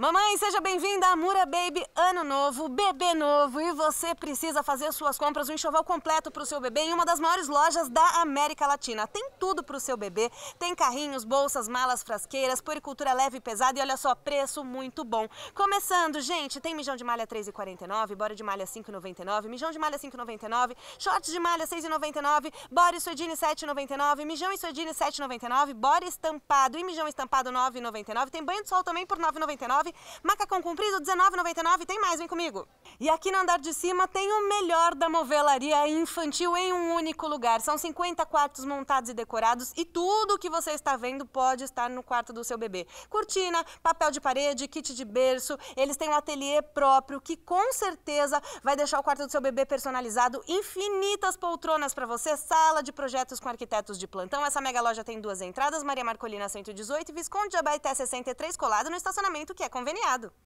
Mamãe, seja bem-vinda à Mura Baby, ano novo, bebê novo e você precisa fazer suas compras, um enxoval completo para o seu bebê em uma das maiores lojas da América Latina. Tem tudo para o seu bebê, tem carrinhos, bolsas, malas, frasqueiras, poricultura leve e pesada e olha só, preço muito bom. Começando, gente, tem mijão de malha 3,49, bora de malha 5,99, mijão de malha 5,99, shorts de malha 6,99, bora e suedine 7,99, mijão e suedine 7,99, bora estampado e mijão estampado 9,99, tem banho de sol também por 9,99, Macacão comprido, R$19,99. Tem mais, vem comigo. E aqui no andar de cima tem o melhor da novelaria infantil em um único lugar. São 50 quartos montados e decorados e tudo o que você está vendo pode estar no quarto do seu bebê. Cortina, papel de parede, kit de berço, eles têm um ateliê próprio que com certeza vai deixar o quarto do seu bebê personalizado, infinitas poltronas para você, sala de projetos com arquitetos de plantão. Essa mega loja tem duas entradas, Maria Marcolina 118 e Visconde de Abaité 63, colado no estacionamento que é conveniado.